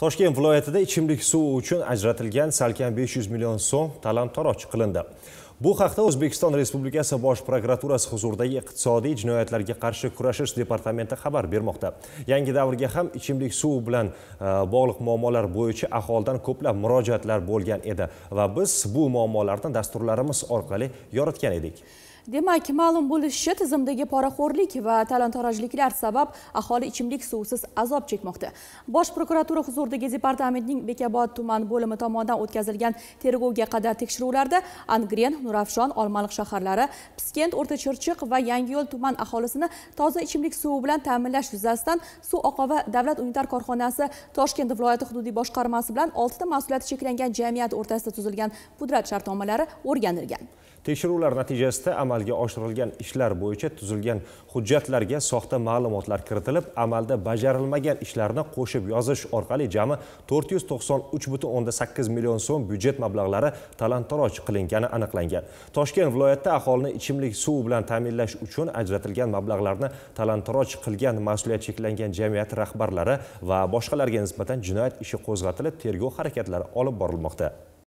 toshkent viloyatida ichimlik suvi uchun ajratilgan salkam 500 million so'm talon toroj qilindi bu haqda o'zbekiston respublikasi bosh prokuraturasi huzuridagi iqtisodiy jinoyatlarga qarshi kurashish departamenti xabar bermoqda yangi davrga ham ichimlik suvi bilan e, bog'liq muammolar bo'yicha aholidan ko'plab murojaatlar bo'lgan edi va biz bu muammolarni dasturlarimiz orqali yoritgan edik demak ma'lum bo'lishicha tizimdagi poraxo'rlik va talon torojliklar sabab aholi ichimlik suvsiz azob chekmoqda bosh prokuratura huzuridagi departamentning bekobod tuman bo'limi tomonidan o'tkazilgan tergovga qadar tekshiruvlarda angren nurafshon olmaliq shaharlari piskent o'rta chirchiq va yangiyo'l tuman aholisini toza ichimlik suvi bilan ta'minlash yuzasidan suv oqova davlat unitar korxonasi toshkent viloyati hududiy boshqarmasi bilan oltita mas'uliyati cheklangan jamiyat o'rtasida tuzilgan pudrat shartnomalari o'rganilgan tekshiruvlar natijasida amal amalga oshirilgan ishlar bo'yicha tuzilgan hujjatlarga soxta ma'lumotlar kiritilib amalda bajarilmagan ishlarni qo'shib yozish orqali jami to'rt yuz to'qson uch butun o'nda sakkiz million so'm byudjet mablag'lari talon qilingani aniqlangan toshkent viloyatida aholini ichimlik suvi bilan ta'minlash uchun ajratilgan mablag'larni talon qilgan mas'uliyat cheklangan jamiyat rahbarlari va boshqalarga nisbatan jinoyat ishi qo'zg'atilib tergov harakatlari olib borilmoqda